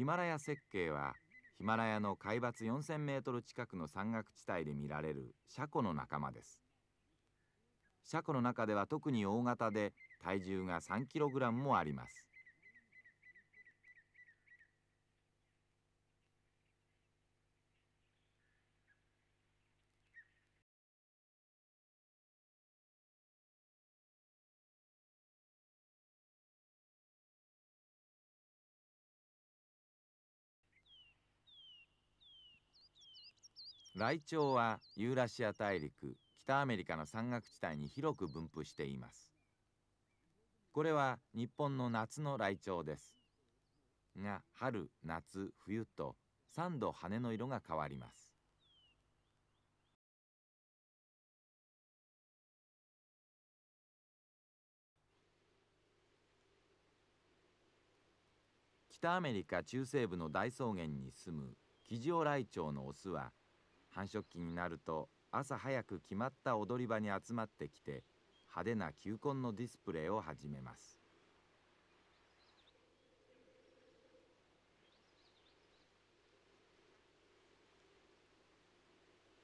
ヒマラヤ設計はヒマラヤの海抜4000メートル近くの山岳地帯で見られるシャコの仲間です。シャコの中では特に大型で体重が3キログラムもあります。ライチョウはユーラシア大陸北アメリカの山岳地帯に広く分布していますこれは日本の夏のライチョウですが春夏冬と3度羽の色が変わります北アメリカ中西部の大草原に住むキジオライチョウのオスは繁殖期になると朝早く決まった踊り場に集まってきて派手な球根のディスプレイを始めます。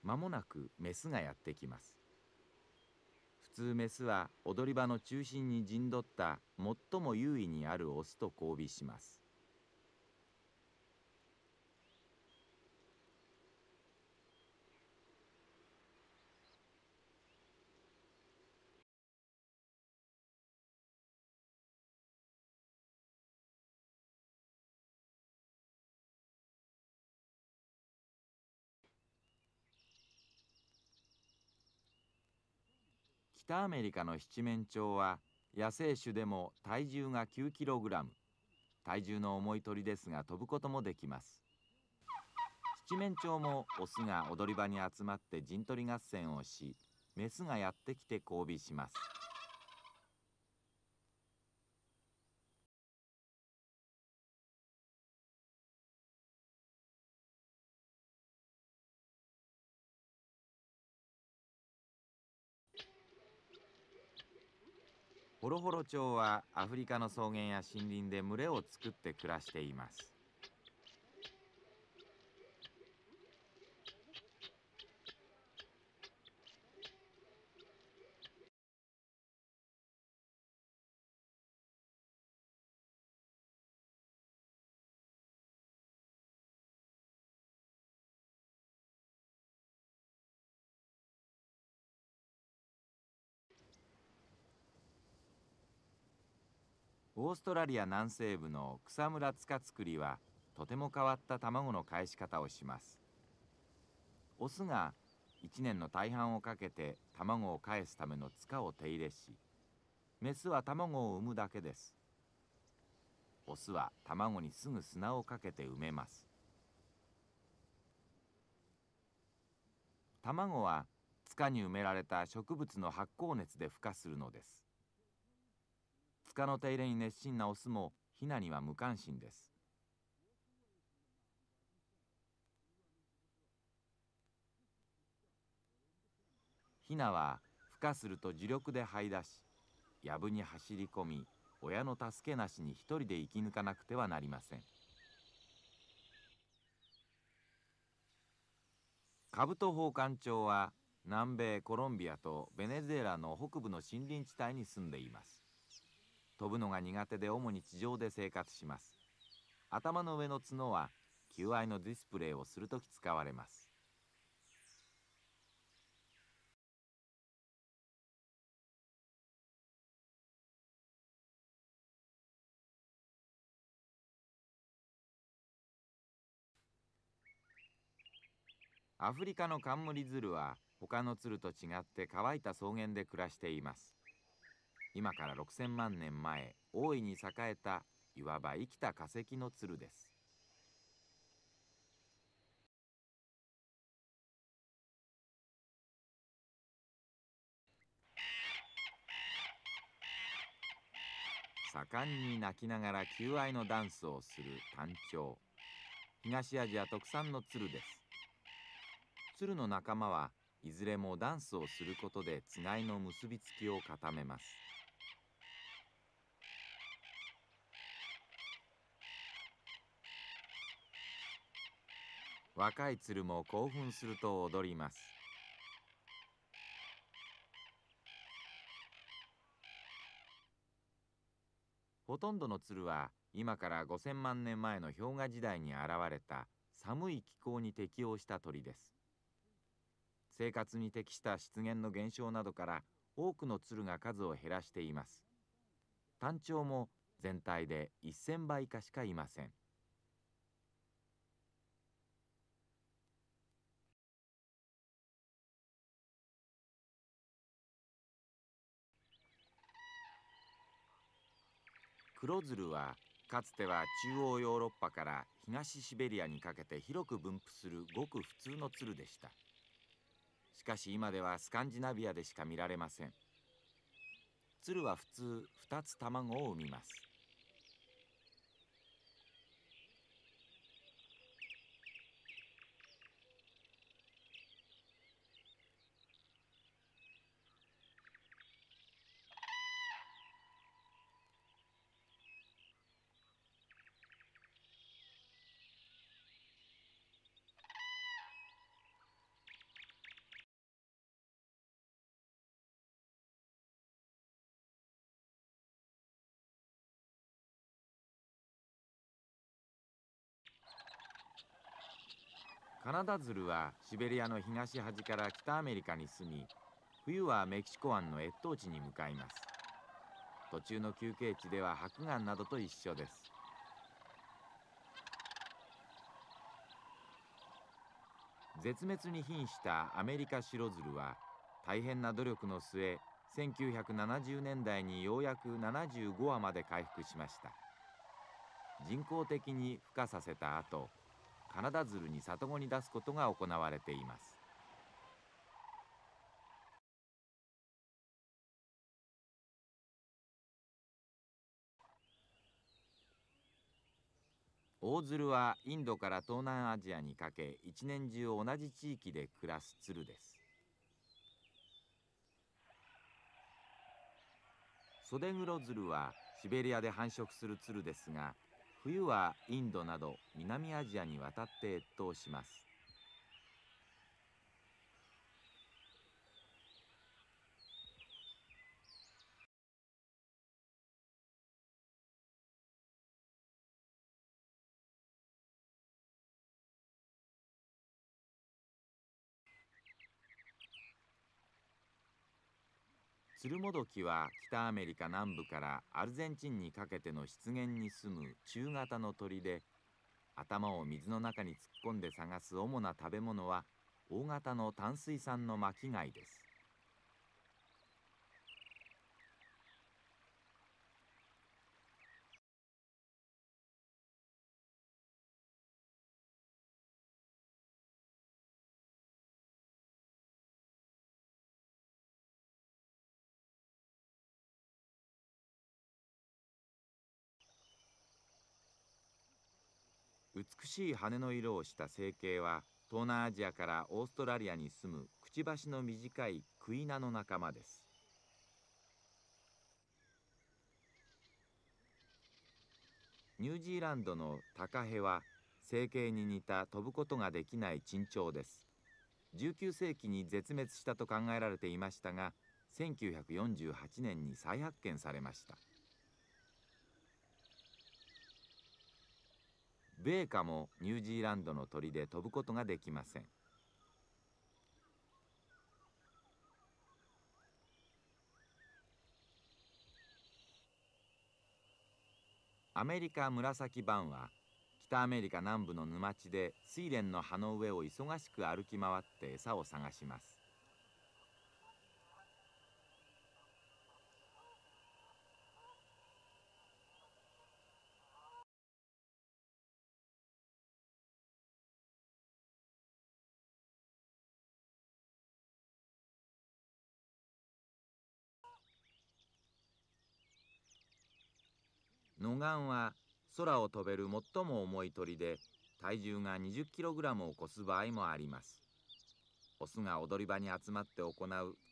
間もなくメスがやってきます。普通メスは踊り場の中心に陣取った最も優位にあるオスと交尾します。北アメリカの七面鳥は野生種でも体重が 9kg 体重の重い鳥ですが飛ぶこともできます七面鳥もオスが踊り場に集まって陣取り合戦をしメスがやってきて交尾しますホロホロ鳥はアフリカの草原や森林で群れを作って暮らしていますオーストラリア南西部の草むら塚作りはとても変わった卵の返し方をしますオスが1年の大半をかけて卵を返すための塚を手入れしメスは卵を産むだけですオスは卵にすぐ砂をかけて埋めます卵は塚に埋められた植物の発酵熱で孵化するのです塚の手入れに熱心なオスもヒナには無関心ですヒナは孵化すると磁力で這い出し藪に走り込み親の助けなしに一人で生き抜かなくてはなりませんカブ兜法官庁は南米コロンビアとベネズエラの北部の森林地帯に住んでいます飛ぶのが苦手で主に地上で生活します頭の上の角は求愛のディスプレイをするとき使われますアフリカのカンムリズルは他の鶴と違って乾いた草原で暮らしています今から6,000万年前大いに栄えたいわば生きた化石の鶴です。盛んに泣きながら求愛のダンスをする単調東アジア特産の鶴です鶴の仲間はいずれもダンスをすることでつがいの結びつきを固めます若い鶴も興奮すると踊ります。ほとんどの鶴は今から5,000万年前の氷河時代に現れた寒い気候に適応した鳥です。生活に適した湿原の減少などから多くの鶴が数を減らしています。単調も全体で1,000羽以下しかいません。黒鶴はかつては中央ヨーロッパから東シベリアにかけて広く分布するごく普通の鶴でしたしかし今ではスカンジナビアでしか見られません鶴は普通2つ卵を産みますカナダズルはシベリアの東端から北アメリカに住み冬はメキシコ湾の越冬地に向かいます途中の休憩地では白岩などと一緒です絶滅に瀕したアメリカシロズルは大変な努力の末1970年代にようやく75羽まで回復しました人工的に孵化させた後カナダズルに里子に出すことが行われています。大鶴はインドから東南アジアにかけ一年中同じ地域で暮らす鶴です。袖黒鶴はシベリアで繁殖する鶴ですが冬はインドなど南アジアに渡って越冬しますチルモドキは北アメリカ南部からアルゼンチンにかけての湿原に住む中型の鳥で頭を水の中に突っ込んで探す主な食べ物は大型の淡水産の巻貝です美しい羽の色をした成形は東南アジアからオーストラリアに住むくちばしの短いクイナの仲間ですニュージーランドのタカヘは成形に似た飛ぶことができない珍鳥です19世紀に絶滅したと考えられていましたが1948年に再発見されました。米花もニュージーランドの鳥で飛ぶことができませんアメリカ紫版は北アメリカ南部の沼地で睡蓮の葉の上を忙しく歩き回って餌を探しますノガは空を飛べる最も重い鳥で体重が 20kg を超す場合もありますオスが踊り場に集まって行う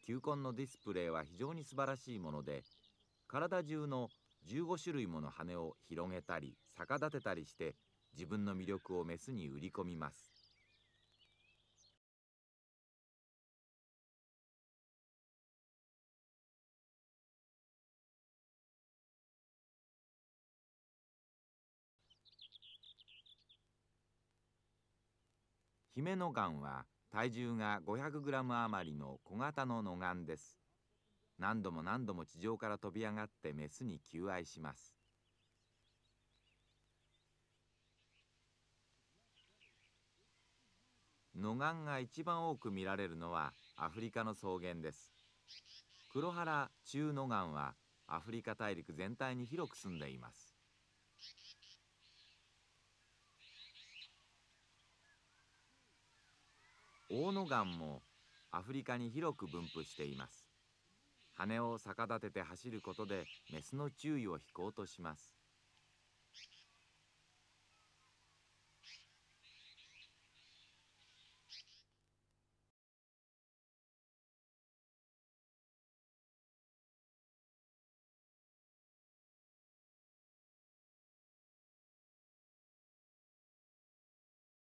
球根のディスプレイは非常に素晴らしいもので体中の15種類もの羽を広げたり逆立てたりして自分の魅力をメスに売り込みます姫野岩は体重が5 0 0ム余りの小型の野岩です。何度も何度も地上から飛び上がってメスに求愛します。ノガンが一番多く見られるのはアフリカの草原です。黒原中ガンはアフリカ大陸全体に広く住んでいます。大野岩もアフリカに広く分布しています羽を逆立てて走ることでメスの注意を引こうとします